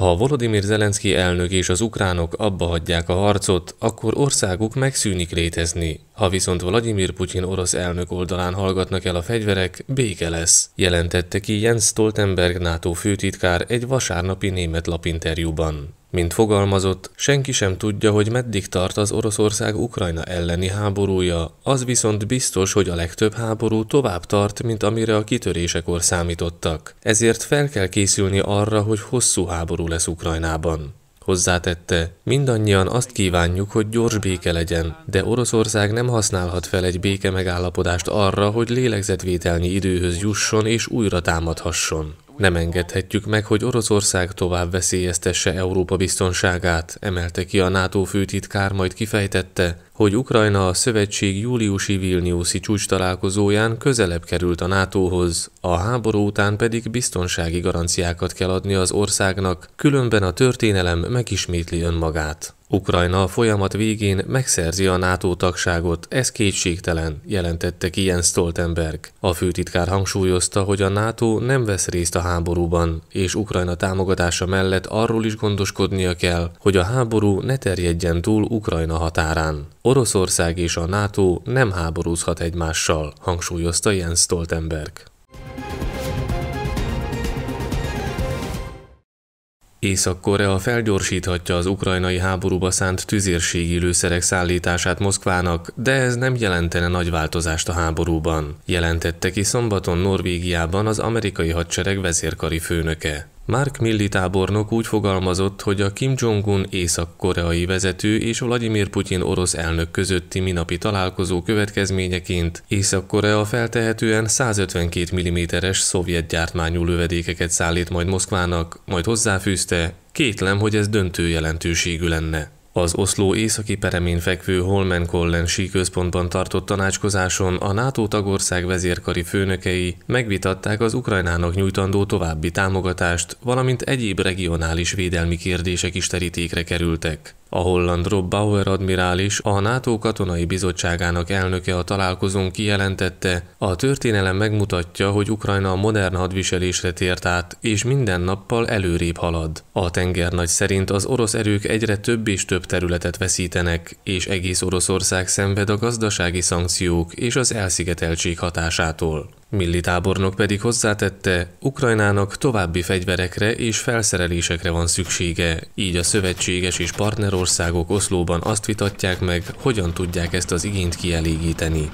Ha Volodymyr Zelenszky elnök és az ukránok abba hagyják a harcot, akkor országuk megszűnik létezni. Ha viszont Vladimir Putyin orosz elnök oldalán hallgatnak el a fegyverek, béke lesz, jelentette ki Jens Stoltenberg NATO főtitkár egy vasárnapi német lapinterjúban. Mint fogalmazott, senki sem tudja, hogy meddig tart az Oroszország-Ukrajna elleni háborúja, az viszont biztos, hogy a legtöbb háború tovább tart, mint amire a kitörésekor számítottak. Ezért fel kell készülni arra, hogy hosszú háború lesz Ukrajnában. Hozzátette, mindannyian azt kívánjuk, hogy gyors béke legyen, de Oroszország nem használhat fel egy béke megállapodást arra, hogy lélegzetvételnyi időhöz jusson és újra támadhasson. Nem engedhetjük meg, hogy Oroszország tovább veszélyeztesse Európa biztonságát, emelte ki a NATO főtitkár, majd kifejtette, hogy Ukrajna a szövetség júliusi Vilniuszi csúcs találkozóján közelebb került a NATO-hoz, a háború után pedig biztonsági garanciákat kell adni az országnak, különben a történelem megismétli önmagát. Ukrajna a folyamat végén megszerzi a NATO tagságot, ez kétségtelen, jelentette ki Jens Stoltenberg. A főtitkár hangsúlyozta, hogy a NATO nem vesz részt a háborúban, és Ukrajna támogatása mellett arról is gondoskodnia kell, hogy a háború ne terjedjen túl Ukrajna határán. Oroszország és a NATO nem háborúzhat egymással, hangsúlyozta Jens Stoltenberg. Észak-Korea felgyorsíthatja az ukrajnai háborúba szánt tüzérségi lőszerek szállítását Moszkvának, de ez nem jelentene nagy változást a háborúban, jelentette ki szombaton Norvégiában az amerikai hadsereg vezérkari főnöke. Mark Milli tábornok úgy fogalmazott, hogy a Kim Jong-un észak-koreai vezető és Vladimir Putyin orosz elnök közötti minapi találkozó következményeként Észak-Korea feltehetően 152 mm-es szovjet gyártmányú lövedékeket szállít majd Moszkvának, majd hozzáfűzte, kétlem, hogy ez döntő jelentőségű lenne. Az Oszló északi peremén fekvő Holmenkollen síközpontban tartott tanácskozáson a NATO tagország vezérkari főnökei megvitatták az Ukrajnának nyújtandó további támogatást, valamint egyéb regionális védelmi kérdések is terítékre kerültek. A holland Rob Bauer admirális, a NATO katonai bizottságának elnöke a találkozón kijelentette, a történelem megmutatja, hogy Ukrajna a modern hadviselésre tért át, és minden nappal előrébb halad. A tengernagy szerint az orosz erők egyre több és több területet veszítenek, és egész Oroszország szenved a gazdasági szankciók és az elszigeteltség hatásától. Milli tábornok pedig hozzátette, Ukrajnának további fegyverekre és felszerelésekre van szüksége, így a szövetséges és partnerországok Oszlóban azt vitatják meg, hogyan tudják ezt az igényt kielégíteni.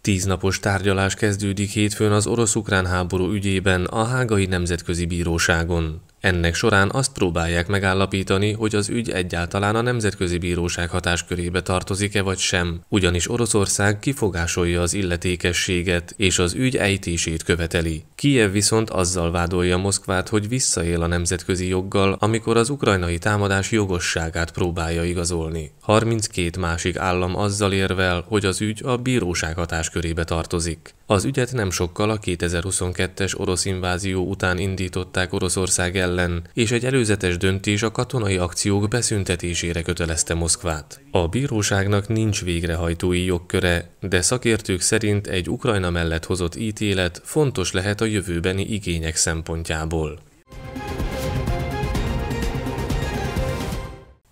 Tíznapos tárgyalás kezdődik hétfőn az orosz-ukrán háború ügyében a Hágai Nemzetközi Bíróságon. Ennek során azt próbálják megállapítani, hogy az ügy egyáltalán a Nemzetközi Bíróság hatáskörébe tartozik-e vagy sem, ugyanis Oroszország kifogásolja az illetékességet és az ügy ejtését követeli. Kijev viszont azzal vádolja Moszkvát, hogy visszaél a nemzetközi joggal, amikor az ukrajnai támadás jogosságát próbálja igazolni. 32 másik állam azzal érvel, hogy az ügy a bíróság hatáskörébe tartozik. Az ügyet nem sokkal a 2022-es orosz invázió után indították Oroszország ellen, és egy előzetes döntés a katonai akciók beszüntetésére kötelezte Moszkvát. A bíróságnak nincs végrehajtói jogköre, de szakértők szerint egy Ukrajna mellett hozott ítélet fontos lehet a jövőbeni igények szempontjából.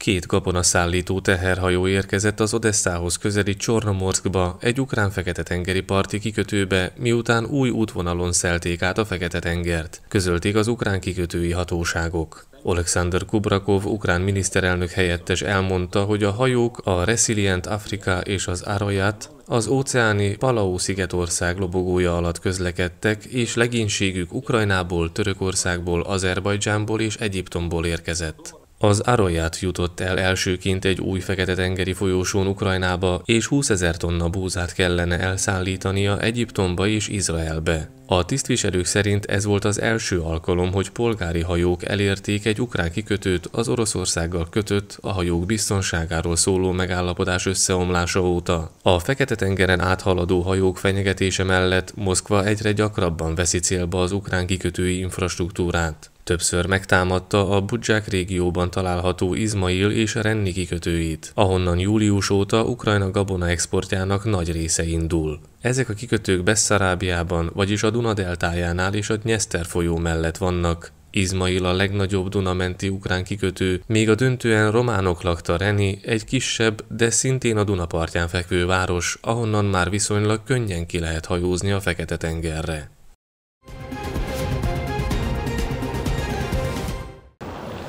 Két gabonaszállító teherhajó érkezett az Odesszához közeli Csornomorszkba, egy ukrán fekete-tengeri parti kikötőbe, miután új útvonalon szelték át a Fekete-tengert, közölték az ukrán kikötői hatóságok. Alexander Kubrakov, ukrán miniszterelnök helyettes elmondta, hogy a hajók a Resilient Afrika és az Arojat az óceáni Palau szigetország lobogója alatt közlekedtek, és legénységük Ukrajnából, Törökországból, Azerbajdzsánból és Egyiptomból érkezett. Az Aroyat jutott el elsőként egy új fekete-tengeri folyósón Ukrajnába, és 20 ezer tonna búzát kellene elszállítania Egyiptomba és Izraelbe. A tisztviselők szerint ez volt az első alkalom, hogy polgári hajók elérték egy ukrán kikötőt az Oroszországgal kötött a hajók biztonságáról szóló megállapodás összeomlása óta. A Fekete-tengeren áthaladó hajók fenyegetése mellett Moszkva egyre gyakrabban veszi célba az ukrán kikötői infrastruktúrát. Többször megtámadta a Budzsák régióban található Izmail és Renni kikötőit, ahonnan július óta Ukrajna gabona exportjának nagy része indul. Ezek a kikötők Besszarábiában, vagyis a Duna deltájánál és a Dnyeszter folyó mellett vannak, Izmail a legnagyobb Dunamenti ukrán kikötő, még a döntően románok lakta Reni, egy kisebb, de szintén a Dunapartján fekvő város, ahonnan már viszonylag könnyen ki lehet hajózni a Fekete-tengerre.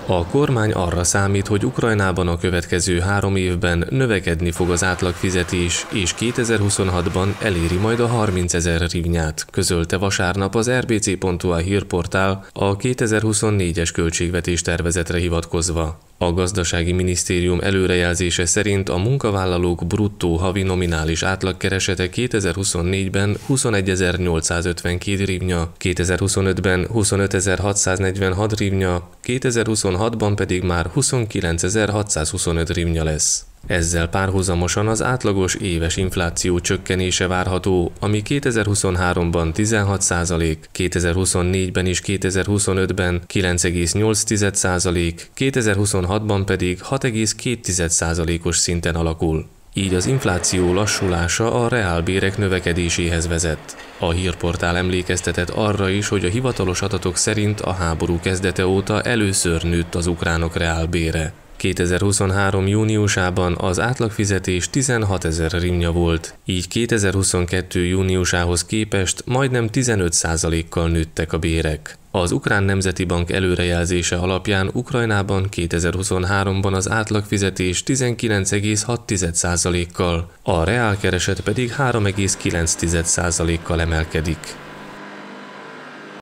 A kormány arra számít, hogy Ukrajnában a következő három évben növekedni fog az átlag fizetés, és 2026-ban eléri majd a 30 ezer rivnyát, közölte vasárnap az rbc.ua hírportál a 2024-es költségvetés tervezetre hivatkozva. A gazdasági minisztérium előrejelzése szerint a munkavállalók bruttó havi nominális átlagkeresete 2024-ben 21.852 rívnya, 2025-ben 25.646 rívnya, 2026-ban pedig már 29.625 rívnya lesz. Ezzel párhuzamosan az átlagos éves infláció csökkenése várható, ami 2023-ban 16 százalék, 2024-ben és 2025-ben 9,8 százalék, 2026-ban pedig 6,2 százalékos szinten alakul. Így az infláció lassulása a reálbérek növekedéséhez vezet. A hírportál emlékeztetett arra is, hogy a hivatalos adatok szerint a háború kezdete óta először nőtt az ukránok reálbére. 2023. júniusában az átlagfizetés 16 ezer rimnya volt, így 2022. júniusához képest majdnem 15%-kal nőttek a bérek. Az Ukrán Nemzeti Bank előrejelzése alapján Ukrajnában 2023-ban az átlagfizetés 19,6%-kal, a reálkereset pedig 3,9%-kal emelkedik.